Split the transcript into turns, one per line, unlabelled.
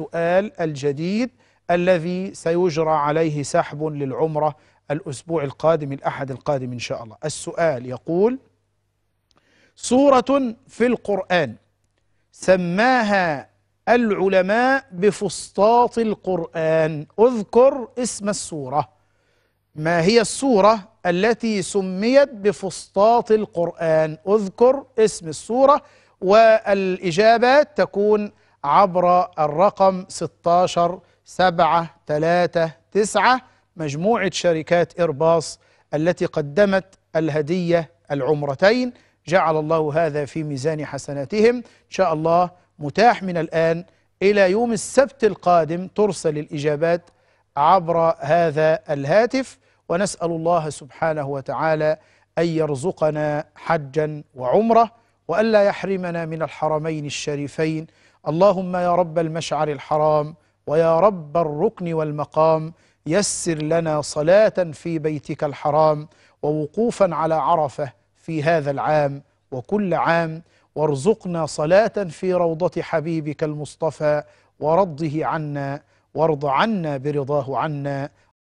السؤال الجديد الذي سيجرى عليه سحب للعمرة الأسبوع القادم الأحد القادم إن شاء الله السؤال يقول سورة في القرآن سماها العلماء بفسطاط القرآن اذكر اسم السورة ما هي السورة التي سميت بفسطاط القرآن اذكر اسم السورة والإجابات تكون عبر الرقم 16 7 3 9 مجموعة شركات إرباص التي قدمت الهدية العمرتين جعل الله هذا في ميزان حسناتهم إن شاء الله متاح من الآن إلى يوم السبت القادم ترسل الإجابات عبر هذا الهاتف ونسأل الله سبحانه وتعالى أن يرزقنا حجا وعمره وألا يحرمنا من الحرمين الشريفين اللهم يا رب المشعر الحرام ويا رب الركن والمقام يسر لنا صلاة في بيتك الحرام ووقوفا على عرفة في هذا العام وكل عام وارزقنا صلاة في روضة حبيبك المصطفى ورضه عنا وارض عنا برضاه عنا